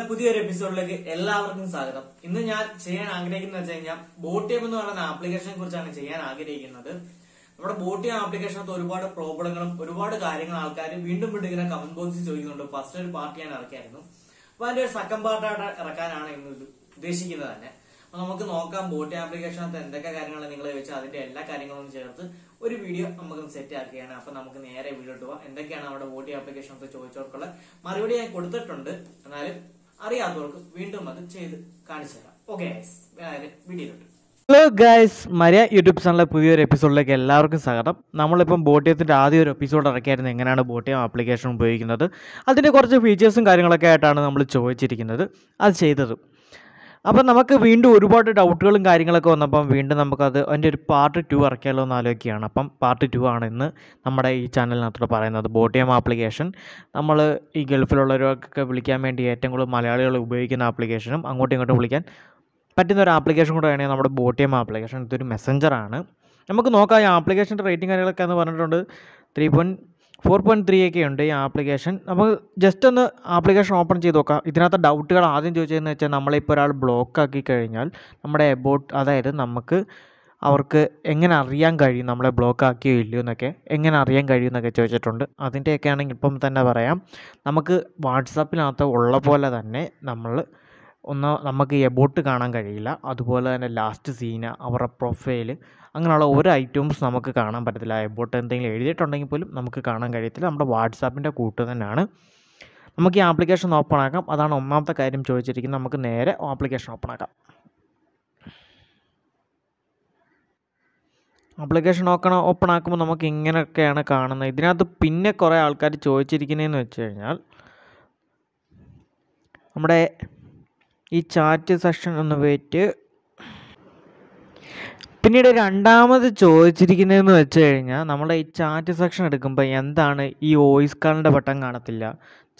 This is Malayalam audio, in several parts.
നമ്മുടെ പുതിയൊരു എപ്പിസോഡിലേക്ക് എല്ലാവർക്കും സ്വാഗതം ഇന്ന് ഞാൻ ചെയ്യാൻ ആഗ്രഹിക്കുന്നത് വെച്ച് കഴിഞ്ഞാൽ ബോട്ടിയം എന്ന് പറയുന്ന ആപ്ലിക്കേഷനെ കുറിച്ചാണ് ചെയ്യാൻ ആഗ്രഹിക്കുന്നത് നമ്മുടെ ബോട്ടിയം ആപ്ലിക്കേഷനകത്ത് ഒരുപാട് പ്രോബ്ലങ്ങളും ഒരുപാട് കാര്യങ്ങൾ ആൾക്കാർ വീണ്ടും വീണ്ടും ഇങ്ങനെ കമന്റ് ബോക്സിൽ ചോദിക്കുന്നുണ്ട് ഫസ്റ്റ് ഒരു പാർട്ട് ഞാൻ ഇറക്കിയായിരുന്നു അപ്പൊ അതിന്റെ ഒരു സെക്കൻഡ് പാർട്ടായിട്ട് ഇറക്കാനാണ് ഇന്ന് ഉദ്ദേശിക്കുന്നത് തന്നെ അപ്പൊ നമുക്ക് നോക്കാം ബോട്ടിയം ആപ്ലിക്കേഷനകത്ത് എന്തൊക്കെ കാര്യങ്ങളാണ് നിങ്ങൾ ചോദിച്ചാൽ അതിന്റെ എല്ലാ കാര്യങ്ങളും ചേർത്ത് ഒരു വീഡിയോ നമുക്ക് സെറ്റ് ആക്കുകയാണ് അപ്പൊ നമുക്ക് നേരെ വീഡിയോ ഇട്ടുവാ എന്തൊക്കെയാണ് നമ്മുടെ വോട്ടിംഗ് ആപ്ലിക്കേഷനൊക്കെ ചോദിച്ചവർക്കുള്ള മറുപടി ഞാൻ കൊടുത്തിട്ടുണ്ട് എന്നാലും അറിയാത്തവർക്ക് വീണ്ടും അത് ചെയ്ത് കാണിച്ചു തരാം ഓക്കെ വീഡിയോയിലോട്ട് ഹലോ ഗായ്സ് മരിയ യൂട്യൂബ് ചാനലിലെ പുതിയൊരു എപ്പിസോഡിലേക്ക് എല്ലാവർക്കും സ്വാഗതം നമ്മളിപ്പം ബോട്ടിയത്തിൻ്റെ ആദ്യ ഒരു എപ്പിസോഡ് ഇറക്കിയായിരുന്നു എങ്ങനെയാണ് ബോട്ടിയം ആപ്ലിക്കേഷൻ ഉപയോഗിക്കുന്നത് അതിൻ്റെ കുറച്ച് ഫീച്ചേഴ്സും കാര്യങ്ങളൊക്കെ ആയിട്ടാണ് നമ്മൾ ചോദിച്ചിരിക്കുന്നത് അത് ചെയ്തത് അപ്പം നമുക്ക് വീണ്ടും ഒരുപാട് ഡൗട്ടുകളും കാര്യങ്ങളൊക്കെ വന്നപ്പം വീണ്ടും നമുക്കത് അതിൻ്റെ ഒരു പാർട്ട് ടു ഇറക്കിയാലോ എന്ന് ആലോചിക്കുകയാണ് അപ്പം പാർട്ട് ടു ആണ് ഇന്ന് നമ്മുടെ ഈ ചാനലിനകത്തോട് പറയുന്നത് ബോട്ടിയം ആപ്ലിക്കേഷൻ നമ്മൾ ഈ ഗൾഫിലുള്ളവരൊക്കെ വിളിക്കാൻ വേണ്ടി ഏറ്റവും കൂടുതൽ മലയാളികൾ ഉപയോഗിക്കുന്ന ആപ്ലിക്കേഷനും അങ്ങോട്ടും ഇങ്ങോട്ടും വിളിക്കാൻ പറ്റുന്ന ഒരു ആപ്ലിക്കേഷൻ വേണമെങ്കിൽ നമ്മുടെ ബോട്ടിയം ആപ്ലിക്കേഷൻ ഇതൊരു മെസ്സഞ്ചറാണ് നമുക്ക് നോക്കാം ഈ ആപ്ലിക്കേഷൻ്റെ റേറ്റിംഗ് കാര്യങ്ങളൊക്കെ എന്ന് പറഞ്ഞിട്ടുണ്ട് three point four point three ഒക്കെ ഉണ്ട് ഈ ആപ്ലിക്കേഷൻ നമുക്ക് ജസ്റ്റ് ഒന്ന് ആപ്ലിക്കേഷൻ ഓപ്പൺ ചെയ്ത് നോക്കാം ഇതിനകത്ത് ഡൗട്ടുകൾ ആദ്യം ചോദിച്ചതെന്ന് വെച്ചാൽ നമ്മളിപ്പോൾ ഒരാൾ ബ്ലോക്ക് ആക്കി കഴിഞ്ഞാൽ നമ്മുടെ എബോട്ട് അതായത് നമുക്ക് അവർക്ക് എങ്ങനെ അറിയാൻ കഴിയും നമ്മളെ ബ്ലോക്ക് ആക്കിയോ ഇല്ലയോ എന്നൊക്കെ എങ്ങനെ അറിയാൻ കഴിയും എന്നൊക്കെ ചോദിച്ചിട്ടുണ്ട് അതിൻ്റെയൊക്കെ ആണെങ്കിൽ ഇപ്പം തന്നെ പറയാം നമുക്ക് വാട്സാപ്പിനകത്ത് ഉള്ള പോലെ തന്നെ നമ്മൾ ഒന്ന് നമുക്ക് എബോട്ട് കാണാൻ കഴിയില്ല അതുപോലെ തന്നെ ലാസ്റ്റ് സീന അവരുടെ പ്രൊഫൈല് അങ്ങനെയുള്ള ഒരു ഐറ്റംസ് നമുക്ക് കാണാൻ പറ്റത്തില്ല എബോട്ട് എന്തെങ്കിലും എഴുതിയിട്ടുണ്ടെങ്കിൽ പോലും നമുക്ക് കാണാൻ കഴിയത്തില്ല നമ്മുടെ വാട്സാപ്പിൻ്റെ കൂട്ട് തന്നെയാണ് നമുക്ക് ഈ ആപ്ലിക്കേഷൻ ഓപ്പൺ ആക്കാം അതാണ് ഒന്നാമത്തെ കാര്യം ചോദിച്ചിരിക്കുന്നത് നമുക്ക് നേരെ ആപ്ലിക്കേഷൻ ഓപ്പൺ ആക്കാം ആപ്ലിക്കേഷൻ ഓക്കണ ഓപ്പൺ ആക്കുമ്പോൾ നമുക്ക് ഇങ്ങനെയൊക്കെയാണ് കാണുന്നത് ഇതിനകത്ത് പിന്നെ കുറേ ആൾക്കാർ ചോദിച്ചിരിക്കുന്നതെന്ന് വെച്ച് കഴിഞ്ഞാൽ നമ്മുടെ ഈ ചാറ്റ് സെഷൻ ഒന്ന് വെയിറ്റ് പിന്നീട് രണ്ടാമത് ചോദിച്ചിരിക്കുന്നതെന്ന് വെച്ച് കഴിഞ്ഞാൽ നമ്മൾ ഈ ചാറ്റ് സെക്ഷൻ എടുക്കുമ്പോൾ എന്താണ് ഈ വോയിസ് കാളിൻ്റെ ബട്ടൺ കാണത്തില്ല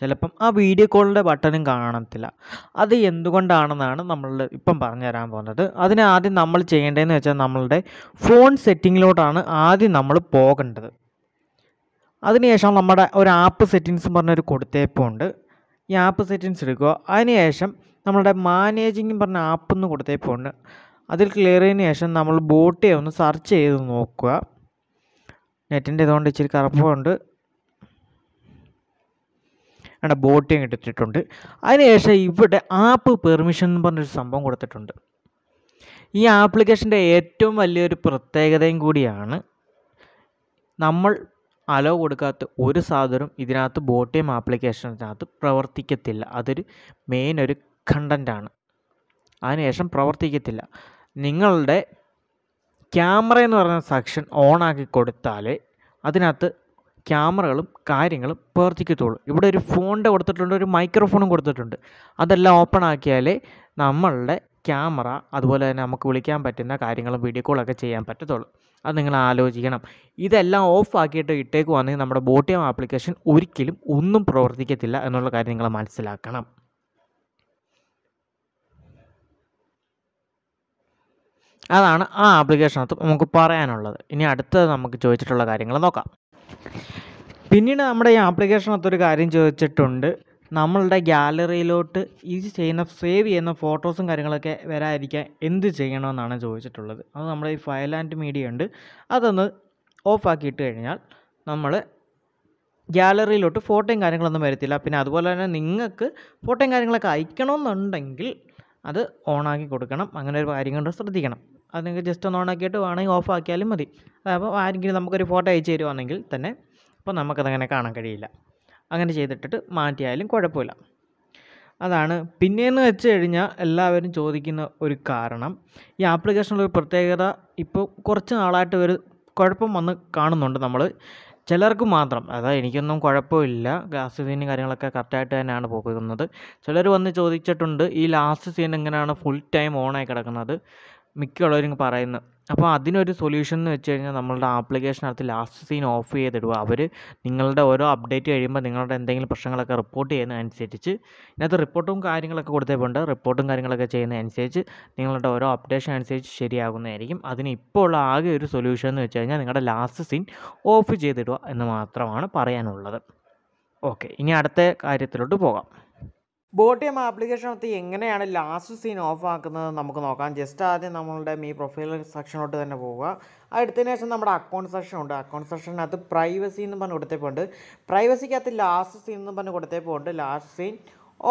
ചിലപ്പം ആ വീഡിയോ കോളിൻ്റെ ബട്ടണും കാണത്തില്ല അത് എന്തുകൊണ്ടാണെന്നാണ് നമ്മൾ ഇപ്പം പറഞ്ഞു തരാൻ പോകുന്നത് അതിന് ആദ്യം നമ്മൾ ചെയ്യേണ്ടതെന്ന് വെച്ചാൽ നമ്മളുടെ ഫോൺ സെറ്റിങ്ങിലോട്ടാണ് ആദ്യം നമ്മൾ പോകേണ്ടത് അതിനുശേഷം നമ്മുടെ ഒരു ആപ്പ് സെറ്റിങ്സ് പറഞ്ഞൊരു കൊടുത്തേപ്പുണ്ട് ഈ ആപ്പ് സെറ്റിങ്സ് എടുക്കുക അതിനുശേഷം നമ്മുടെ മാനേജിങ് പറഞ്ഞ ആപ്പ് എന്ന് കൊടുത്തേപ്പുണ്ട് അതിൽ ക്ലിയർ ചെയ്തതിന് ശേഷം നമ്മൾ ബോട്ടിയെ ഒന്ന് സെർച്ച് ചെയ്ത് നോക്കുക നെറ്റിൻ്റെ ഇതുകൊണ്ട് ഇച്ചിരി കറുപ്പമുണ്ട് വേണ്ട ബോട്ടിയും എടുത്തിട്ടുണ്ട് അതിനുശേഷം ഇവിടെ ആപ്പ് പെർമിഷൻ എന്ന് പറഞ്ഞൊരു സംഭവം കൊടുത്തിട്ടുണ്ട് ഈ ആപ്ലിക്കേഷൻ്റെ ഏറ്റവും വലിയൊരു പ്രത്യേകതയും കൂടിയാണ് നമ്മൾ അലോ കൊടുക്കാത്ത ഒരു സാധനവും ഇതിനകത്ത് ബോട്ടിയം ആപ്ലിക്കേഷനകത്ത് പ്രവർത്തിക്കത്തില്ല അതൊരു മെയിൻ ഒരു കണ്ടൻ്റാണ് അതിനുശേഷം പ്രവർത്തിക്കത്തില്ല നിങ്ങളുടെ ക്യാമറ എന്ന് പറയുന്ന സെക്ഷൻ ഓൺ ആക്കി കൊടുത്താൽ അതിനകത്ത് ക്യാമറകളും കാര്യങ്ങളും പ്രവർത്തിക്കത്തുള്ളൂ ഇവിടെ ഒരു ഫോണിൻ്റെ കൊടുത്തിട്ടുണ്ട് ഒരു മൈക്രോഫോണും കൊടുത്തിട്ടുണ്ട് അതെല്ലാം ഓപ്പൺ ആക്കിയാലേ നമ്മളുടെ ക്യാമറ അതുപോലെ തന്നെ നമുക്ക് വിളിക്കാൻ പറ്റുന്ന കാര്യങ്ങളും വീഡിയോ കോളൊക്കെ ചെയ്യാൻ പറ്റത്തുള്ളൂ അത് നിങ്ങൾ ആലോചിക്കണം ഇതെല്ലാം ഓഫ് ആക്കിയിട്ട് വന്നെങ്കിൽ നമ്മുടെ ബോട്ടിയം ആപ്ലിക്കേഷൻ ഒരിക്കലും ഒന്നും പ്രവർത്തിക്കത്തില്ല എന്നുള്ള കാര്യം നിങ്ങൾ മനസ്സിലാക്കണം അതാണ് ആ ആപ്ലിക്കേഷനകത്ത് നമുക്ക് പറയാനുള്ളത് ഇനി അടുത്തത് നമുക്ക് ചോദിച്ചിട്ടുള്ള കാര്യങ്ങൾ നോക്കാം പിന്നീട് നമ്മുടെ ഈ ആപ്ലിക്കേഷനകത്തൊരു കാര്യം ചോദിച്ചിട്ടുണ്ട് നമ്മളുടെ ഗ്യാലറിയിലോട്ട് ഈ ചെയ്യുന്ന സേവ് ചെയ്യുന്ന ഫോട്ടോസും കാര്യങ്ങളൊക്കെ വരാതിരിക്കാൻ എന്ത് ചെയ്യണമെന്നാണ് ചോദിച്ചിട്ടുള്ളത് അത് നമ്മുടെ ഈ ഫയൽ ആൻഡ് മീഡിയ ഉണ്ട് അതൊന്ന് ഓഫ് ആക്കിയിട്ട് കഴിഞ്ഞാൽ നമ്മൾ ഗ്യാലറിയിലോട്ട് ഫോട്ടോയും കാര്യങ്ങളൊന്നും വരത്തില്ല പിന്നെ അതുപോലെ തന്നെ നിങ്ങൾക്ക് ഫോട്ടോയും കാര്യങ്ങളൊക്കെ അയക്കണമെന്നുണ്ടെങ്കിൽ അത് ഓണാക്കി കൊടുക്കണം അങ്ങനെ ഒരു കാര്യം കൊണ്ട് ശ്രദ്ധിക്കണം അത് നിങ്ങൾക്ക് ജസ്റ്റ് ഒന്ന് ഓണാക്കിയിട്ട് വേണമെങ്കിൽ ഓഫ് ആക്കിയാലും മതി അപ്പോൾ ആരെങ്കിലും നമുക്കൊരു ഫോട്ടോ അയച്ചു തരുവാണെങ്കിൽ തന്നെ അപ്പോൾ നമുക്കതങ്ങനെ കാണാൻ കഴിയില്ല അങ്ങനെ ചെയ്തിട്ടിട്ട് മാറ്റിയാലും കുഴപ്പമില്ല അതാണ് പിന്നെയെന്ന് വെച്ച് കഴിഞ്ഞാൽ എല്ലാവരും ചോദിക്കുന്ന ഒരു കാരണം ഈ ആപ്ലിക്കേഷനിലൊരു പ്രത്യേകത ഇപ്പോൾ കുറച്ച് നാളായിട്ട് ഒരു കുഴപ്പം വന്ന് കാണുന്നുണ്ട് നമ്മൾ ചിലർക്ക് മാത്രം അതായത് എനിക്കൊന്നും കുഴപ്പമില്ല ലാസ്റ്റ് സീനും കാര്യങ്ങളൊക്കെ കറക്റ്റായിട്ട് തന്നെയാണ് പോകുന്നത് ചിലർ വന്ന് ചോദിച്ചിട്ടുണ്ട് ഈ ലാസ്റ്റ് സീൻ എങ്ങനെയാണ് ഫുൾ ടൈം ഓണായി കിടക്കുന്നത് മിക്കുള്ളവരും പറയുന്നത് അപ്പോൾ അതിനൊരു സൊല്യൂഷൻ എന്ന് വെച്ച് കഴിഞ്ഞാൽ നമ്മളുടെ ആപ്ലിക്കേഷനകത്ത് ലാസ്റ്റ് സീൻ ഓഫ് ചെയ്തിടുക അവർ നിങ്ങളുടെ ഓരോ അപ്ഡേറ്റ് കഴിയുമ്പോൾ നിങ്ങളുടെ എന്തെങ്കിലും പ്രശ്നങ്ങളൊക്കെ റിപ്പോർട്ട് ചെയ്യുന്നതനുസരിച്ച് ഇതിനകത്ത് റിപ്പോർട്ടും കാര്യങ്ങളൊക്കെ കൊടുത്തേപ്പുണ്ട് റിപ്പോർട്ടും കാര്യങ്ങളൊക്കെ ചെയ്യുന്നതനുസരിച്ച് നിങ്ങളുടെ ഓരോ അപ്ഡേഷൻ അനുസരിച്ച് ശരിയാകുന്നതായിരിക്കും അതിന് ഇപ്പോൾ ഉള്ള ആകെ ഒരു സൊല്യൂഷൻ എന്ന് വെച്ച് കഴിഞ്ഞാൽ നിങ്ങളുടെ ലാസ്റ്റ് സീൻ ഓഫ് ചെയ്തിടുക എന്ന് മാത്രമാണ് പറയാനുള്ളത് ഓക്കെ ഇനി അടുത്ത കാര്യത്തിലോട്ട് പോകാം ബോട്ടിയം ആപ്ലിക്കേഷനകത്ത് എങ്ങനെയാണ് ലാസ്റ്റ് സീൻ ഓഫ് ആക്കുന്നത് നമുക്ക് നോക്കാം ജസ്റ്റ് ആദ്യം നമ്മളുടെ മീ പ്രൊഫൈൽ സെക്ഷനോട്ട് തന്നെ പോവുക അടുത്തതിന് ശേഷം നമ്മുടെ അക്കൗണ്ട് സെക്ഷൻ ഉണ്ട് അക്കൗണ്ട് സെക്ഷനകത്ത് പ്രൈവസി എന്ന് പറഞ്ഞ് കൊടുത്തേപ്പുണ്ട് പ്രൈവസിക്കകത്ത് ലാസ്റ്റ് സീൻ എന്ന് പറഞ്ഞ് പോണ്ട് ലാസ്റ്റ് സീൻ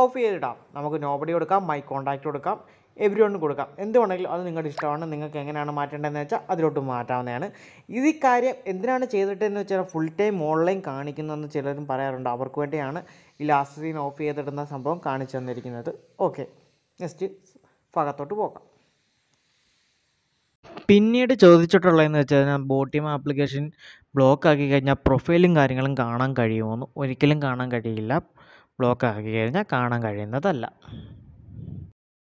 ഓഫ് ചെയ്തിടാം നമുക്ക് നോബഡി കൊടുക്കാം മൈ കോൺടാക്റ്റ് കൊടുക്കാം എവരി കൊടുക്കാം എന്ത് അത് നിങ്ങളുടെ ഇഷ്ടമാണ് നിങ്ങൾക്ക് എങ്ങനെയാണ് മാറ്റേണ്ടതെന്ന് വെച്ചാൽ അതിലോട്ട് മാറ്റാവുന്നതാണ് ഇത് കാര്യം എന്തിനാണ് ചെയ്തിട്ടെന്ന് വെച്ചാൽ ഫുൾ ടൈം ഓൺലൈൻ കാണിക്കുന്നതെന്ന് ചിലരും പറയാറുണ്ട് അവർക്ക് വേണ്ടിയാണ് ഈ ലാസ്റ്റ് സീൻ ഓഫ് ചെയ്തിടുന്ന സംഭവം കാണിച്ചു തന്നിരിക്കുന്നത് ഓക്കെ നെക്സ്റ്റ് ഭാഗത്തോട്ട് പോകാം പിന്നീട് ചോദിച്ചിട്ടുള്ളതെന്ന് വെച്ചാൽ കഴിഞ്ഞാൽ ബോട്ടിം ആപ്ലിക്കേഷൻ ബ്ലോക്ക് ആക്കി കഴിഞ്ഞാൽ പ്രൊഫൈലും കാര്യങ്ങളും കാണാൻ കഴിയുമോ എന്ന് ഒരിക്കലും കാണാൻ കഴിയില്ല ബ്ലോക്ക് ആക്കി കഴിഞ്ഞാൽ കാണാൻ കഴിയുന്നതല്ല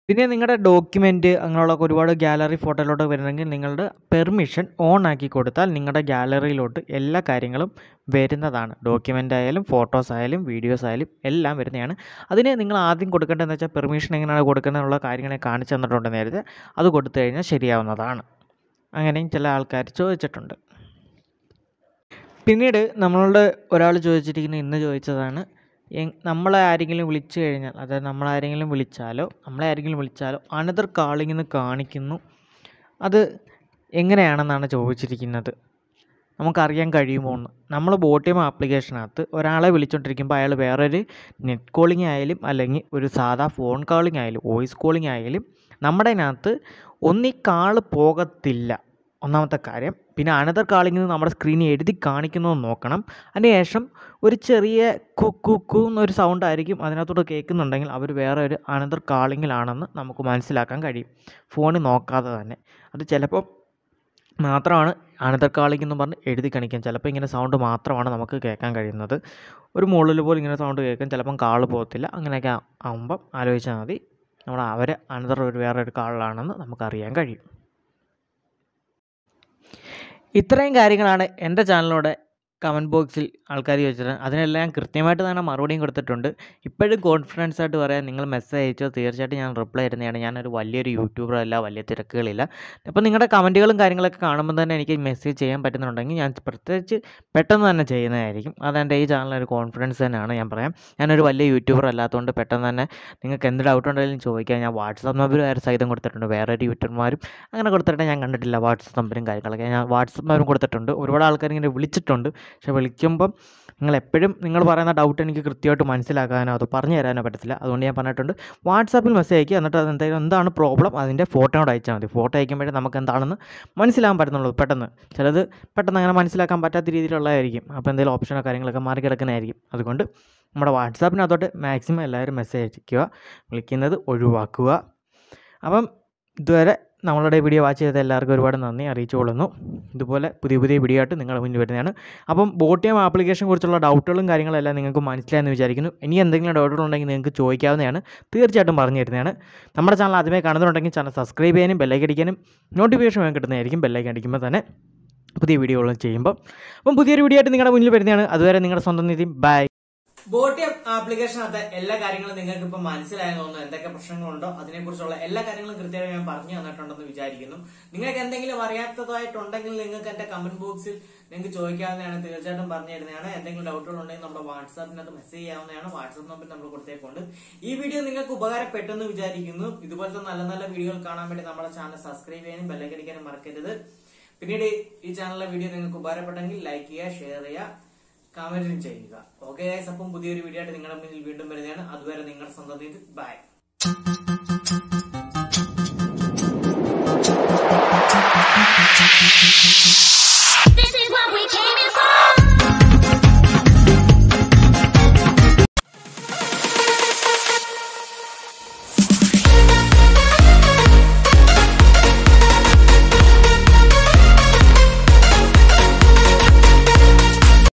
പിന്നെ നിങ്ങളുടെ ഡോക്യുമെൻറ്റ് അങ്ങനെയുള്ള ഒരുപാട് ഗാലറി ഫോട്ടോയിലോട്ട് വരുന്നെങ്കിൽ നിങ്ങളുടെ പെർമിഷൻ ഓൺ ആക്കി കൊടുത്താൽ നിങ്ങളുടെ ഗാലറിയിലോട്ട് എല്ലാ കാര്യങ്ങളും വരുന്നതാണ് ഡോക്യുമെൻ്റ് ആയാലും ഫോട്ടോസ് ആയാലും വീഡിയോസ് ആയാലും എല്ലാം വരുന്നതാണ് അതിന് നിങ്ങൾ ആദ്യം കൊടുക്കേണ്ടതെന്ന് വെച്ചാൽ പെർമിഷൻ എങ്ങനെയാണ് കൊടുക്കുന്നതെന്നുള്ള കാര്യങ്ങളെ കാണിച്ചു തന്നിട്ടുണ്ട് നേരത്തെ അത് കൊടുത്തു കഴിഞ്ഞാൽ ശരിയാവുന്നതാണ് അങ്ങനെയും ചില ആൾക്കാർ ചോദിച്ചിട്ടുണ്ട് പിന്നീട് നമ്മളോട് ഒരാൾ ചോദിച്ചിരിക്കുന്ന ഇന്ന് ചോദിച്ചതാണ് നമ്മളെ ആരെങ്കിലും വിളിച്ചു കഴിഞ്ഞാൽ അതായത് നമ്മളാരെങ്കിലും വിളിച്ചാലോ നമ്മളെ ആരെങ്കിലും വിളിച്ചാലോ അനദർ കാളിംഗ് എന്ന് കാണിക്കുന്നു അത് എങ്ങനെയാണെന്നാണ് ചോദിച്ചിരിക്കുന്നത് നമുക്കറിയാൻ കഴിയുമോ എന്ന് നമ്മൾ ബോട്ടിയം ആപ്ലിക്കേഷനകത്ത് ഒരാളെ വിളിച്ചുകൊണ്ടിരിക്കുമ്പോൾ അയാൾ വേറൊരു നെറ്റ് കോളിംഗ് ആയാലും അല്ലെങ്കിൽ ഒരു സാധാ ഫോൺ കോളിംഗ് ആയാലും വോയിസ് കോളിംഗ് ആയാലും നമ്മുടെ അതിനകത്ത് ഒന്നീ കാള് പോകത്തില്ല ഒന്നാമത്തെ കാര്യം പിന്നെ അനദർ കാളിംഗ് എന്ന് നമ്മുടെ സ്ക്രീനിൽ എഴുതി കാണിക്കുന്നത് നോക്കണം അതിന് ശേഷം ഒരു ചെറിയ കുക്കു കു എന്നൊരു സൗണ്ട് ആയിരിക്കും അതിനകത്തോട്ട് കേൾക്കുന്നുണ്ടെങ്കിൽ അവർ വേറെ ഒരു അനദർ കാളിങ്ങിലാണെന്ന് നമുക്ക് മനസ്സിലാക്കാൻ കഴിയും ഫോണിൽ നോക്കാതെ തന്നെ അത് ചിലപ്പോൾ മാത്രമാണ് അനദർ കാളിംഗ് എന്ന് പറഞ്ഞ് എഴുതി കാണിക്കാൻ ചിലപ്പോൾ ഇങ്ങനെ സൗണ്ട് മാത്രമാണ് നമുക്ക് കേൾക്കാൻ കഴിയുന്നത് ഒരു മുകളിൽ പോലെ ഇങ്ങനെ സൗണ്ട് കേൾക്കും ചിലപ്പം കാള് പോകത്തില്ല അങ്ങനെയൊക്കെ ആകുമ്പം ആലോചിച്ചാൽ മതി നമ്മൾ അവർ അനദർ ഒരു വേറെ ഒരു കാളിലാണെന്ന് നമുക്കറിയാൻ കഴിയും ഇത്രയും കാര്യങ്ങളാണ് എൻ്റെ ചാനലിലൂടെ കമൻറ്റ് ബോക്സിൽ ആൾക്കാർ ചോദിച്ചിട്ട് അതിനെല്ലാം കൃത്യമായിട്ട് തന്നെ മറുപടിയും കൊടുത്തിട്ടുണ്ട് ഇപ്പോഴും കോൺഫിഡൻസ് ആയിട്ട് പറയാം നിങ്ങൾ മെസ്സേജ് അയച്ചോ തീർച്ചയായിട്ടും ഞാൻ റിപ്ലൈ തരുന്നതാണ് ഞാനൊരു വലിയൊരു യൂട്യൂബറല്ല വലിയ തിരക്കുകളില്ല അപ്പോൾ നിങ്ങളുടെ കമൻറ്റുകളും കാര്യങ്ങളൊക്കെ കാണുമ്പോൾ തന്നെ എനിക്ക് മെസ്സേജ് ചെയ്യാൻ പറ്റുന്നുണ്ടെങ്കിൽ ഞാൻ പ്രത്യേകിച്ച് പെട്ടെന്ന് തന്നെ ചെയ്യുന്നതായിരിക്കും അതെൻ്റെ ഈ ഒരു കോൺഫിഡൻസ് തന്നെയാണ് ഞാൻ പറയാം ഞാനൊരു വലിയ യൂട്യൂബർ അല്ലാത്തതുകൊണ്ട് പെട്ടെന്ന് തന്നെ നിങ്ങൾക്ക് എന്ത് ഡൗട്ട് ഉണ്ടെങ്കിലും ചോദിക്കാം ഞാൻ വാട്സപ്പ് നമ്പർ വേറെ സഹിതം കൊടുത്തിട്ടുണ്ട് വേറെ ഒരു യൂട്യൂബർമാരും അങ്ങനെ കൊടുത്തിട്ടുണ്ട് ഞാൻ കണ്ടിട്ടില്ല വാട്സപ്പ് നമ്പരും കാര്യങ്ങളൊക്കെ ഞാൻ വാട്സപ്പ് നമ്പരും കൊടുത്തിട്ടുണ്ട് ഒരുപാട് ആൾക്കാർ ഇങ്ങനെ വിളിച്ചിട്ടുണ്ട് പക്ഷെ വിളിക്കുമ്പം നിങ്ങൾ എപ്പോഴും നിങ്ങൾ പറയുന്ന ഡൗട്ട് എനിക്ക് കൃത്യമായിട്ട് മനസ്സിലാക്കാനോ അതോ പറഞ്ഞു തരാനോ പറ്റത്തില്ല അതുകൊണ്ട് ഞാൻ പറഞ്ഞിട്ടുണ്ട് വാട്സാപ്പിൽ മെസ്സേജ് അയക്കുക എന്നിട്ട് അത് എന്തായാലും എന്താണ് പ്രോബ്ലം അതിൻ്റെ ഫോട്ടോയോട് അയച്ചാൽ മതി ഫോട്ടോ അയക്കുമ്പോഴേ നമുക്ക് എന്താണെന്ന് മനസ്സിലാകാൻ പറ്റുന്നുള്ളൂ പെട്ടെന്ന് ചിലത് പെട്ടെന്ന് അങ്ങനെ മനസ്സിലാക്കാൻ പറ്റാത്ത രീതിയിലുള്ളതായിരിക്കും അപ്പോൾ എന്തെങ്കിലും ഓപ്ഷനോ കാര്യങ്ങളൊക്കെ മാറി അതുകൊണ്ട് നമ്മുടെ വാട്സാപ്പിനകത്തോട്ട് മാക്സിമം എല്ലാവരും മെസ്സേജ് അയക്കുക വിളിക്കുന്നത് ഒഴിവാക്കുക അപ്പം ഇതുവരെ നമ്മളുടെ വീഡിയോ വാച്ച് ചെയ്ത എല്ലാവർക്കും ഒരുപാട് നന്ദി അറിയിച്ചുകൊള്ളുന്നു ഇതുപോലെ പുതിയ പുതിയ വീഡിയോ ആയിട്ട് നിങ്ങളുടെ മുന്നിൽ വരുന്നതാണ് അപ്പം ബോട്ടിയം ആപ്ലിക്കേഷൻ കുറിച്ചുള്ള ഡൗട്ടുകളും കാര്യങ്ങളെല്ലാം നിങ്ങൾക്ക് മനസ്സിലായെന്ന് വിചാരിക്കുന്നു ഇനി എന്തെങ്കിലും ഡൗട്ടുകളുണ്ടെങ്കിൽ നിങ്ങൾക്ക് ചോദിക്കാവുന്നതാണ് തീർച്ചയായിട്ടും പറഞ്ഞു തരുന്നതാണ് നമ്മുടെ ചാനൽ ആദ്യമേ കാണുന്നുണ്ടെങ്കിൽ ചാനൽ സബ്സ്ക്രൈബ് ചെയ്യാനും അടിക്കാനും നോട്ടിഫിക്കേഷൻ കിട്ടുന്നതായിരിക്കും അടിക്കുമ്പോൾ തന്നെ പുതിയ വീഡിയോകളും ചെയ്യുമ്പോൾ അപ്പം പുതിയൊരു വീഡിയോ ആയിട്ട് നിങ്ങളുടെ മുന്നിൽ വരുന്നതാണ് അതുവരെ നിങ്ങളുടെ സ്വന്തം നീതി ബൈ ബോട്ടി ആപ്ലിക്കേഷനകത്ത് എല്ലാ കാര്യങ്ങളും നിങ്ങൾക്ക് ഇപ്പൊ മനസ്സിലായെന്ന് തോന്നുന്നു എന്തൊക്കെ പ്രശ്നങ്ങളുണ്ടോ അതിനെക്കുറിച്ചുള്ള എല്ലാ കാര്യങ്ങളും കൃത്യമായി ഞാൻ പറഞ്ഞു തന്നിട്ടുണ്ടെന്ന് വിചാരിക്കുന്നു നിങ്ങൾക്ക് എന്തെങ്കിലും അറിയാത്തതായിട്ടുണ്ടെങ്കിൽ നിങ്ങൾക്ക് എന്റെ കമന്റ് ബോക്സിൽ നിങ്ങൾക്ക് ചോദിക്കാവുന്നതാണ് തീർച്ചയായിട്ടും പറഞ്ഞു തരുന്നതാണ് എന്തെങ്കിലും ഡൗട്ടുകൾ ഉണ്ടെങ്കിൽ നമ്മുടെ വാട്സാപ്പിനകത്ത് മെസ്സേജ് ചെയ്യാവുന്നതാണ് വാട്സാപ്പ് നമ്പർ നമ്മൾ കൊടുത്തേക്കൊണ്ട് ഈ വീഡിയോ നിങ്ങൾക്ക് ഉപകാരപ്പെട്ടെന്ന് വിചാരിക്കുന്നു ഇതുപോലത്തെ നല്ല നല്ല വീഡിയോകൾ കാണാൻ വേണ്ടി നമ്മുടെ ചാനൽ സബ്സ്ക്രൈബ് ചെയ്യാനും ബെല്ലക്കടിക്കാനും മറക്കരുത് പിന്നീട് ഈ ചാനലിലെ വീഡിയോ നിങ്ങൾക്ക് ഉപകാരപ്പെട്ടെങ്കിൽ ലൈക്ക് ചെയ്യുക ഷെയർ ചെയ്യുക കമന്റിനും ചെയ്യുക ഓക്കെ അപ്പം പുതിയൊരു വീഡിയോ ആയിട്ട് നിങ്ങളുടെ മുന്നിൽ വീണ്ടും വരുന്നതാണ് അതുവരെ നിങ്ങളുടെ സ്വന്തം ഇത് ബൈ